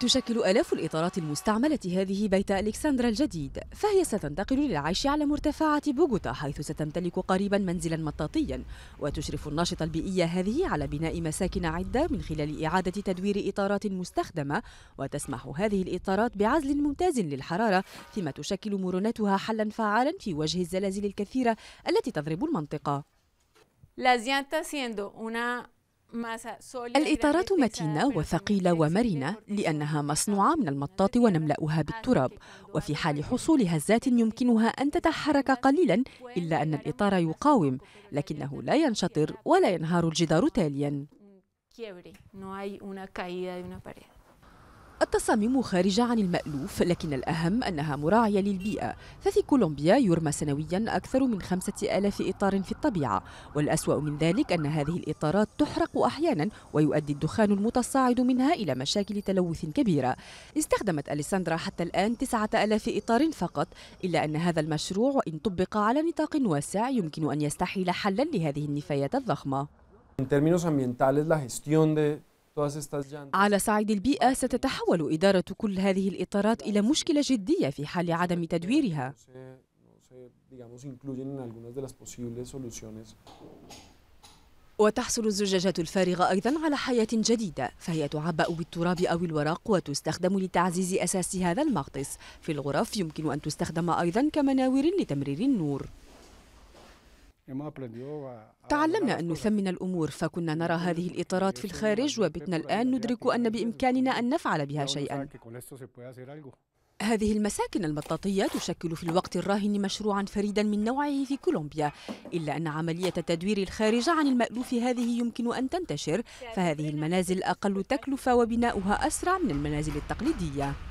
تشكل آلاف الإطارات المستعملة هذه بيت ألكسندرا الجديد فهي ستنتقل للعيش على مرتفعات بوغوتا حيث ستمتلك قريبا منزلا مطاطيا وتشرف الناشطة البيئية هذه على بناء مساكن عدة من خلال إعادة تدوير إطارات مستخدمة وتسمح هذه الإطارات بعزل ممتاز للحرارة فيما تشكل مرونتها حلا فعالا في وجه الزلازل الكثيرة التي تضرب المنطقة. الإطارات متينة وثقيلة ومرنة لأنها مصنوعة من المطاط ونملأها بالتراب وفي حال حصول هزات يمكنها أن تتحرك قليلا إلا أن الإطار يقاوم لكنه لا ينشطر ولا ينهار الجدار تاليا التصاميم خارجة عن المألوف لكن الأهم أنها مراعية للبيئة ففي كولومبيا يرمى سنويا أكثر من خمسة آلاف إطار في الطبيعة والأسوأ من ذلك أن هذه الإطارات تحرق أحيانا ويؤدي الدخان المتصاعد منها إلى مشاكل تلوث كبيرة استخدمت أليساندرا حتى الآن تسعة آلاف إطار فقط إلا أن هذا المشروع إن طبق على نطاق واسع يمكن أن يستحيل حلا لهذه النفايات الضخمة على صعيد البيئة ستتحول إدارة كل هذه الإطارات إلى مشكلة جدية في حال عدم تدويرها وتحصل الزجاجات الفارغة أيضا على حياة جديدة فهي تعبأ بالتراب أو الوراق وتستخدم لتعزيز أساس هذا المغطس في الغرف يمكن أن تستخدم أيضا كمناور لتمرير النور إيه، تعلمنا أن نثمن الأمور فكنا نرى هذه الإطارات في الخارج وبتنا الآن ندرك أن بإمكاننا أن نفعل بها شيئا هذه المساكن المطاطية تشكل في الوقت الراهن مشروعا فريدا من نوعه في كولومبيا إلا أن عملية تدوير الخارج عن المألوف هذه يمكن أن تنتشر فهذه المنازل أقل تكلفة وبناؤها أسرع من المنازل التقليدية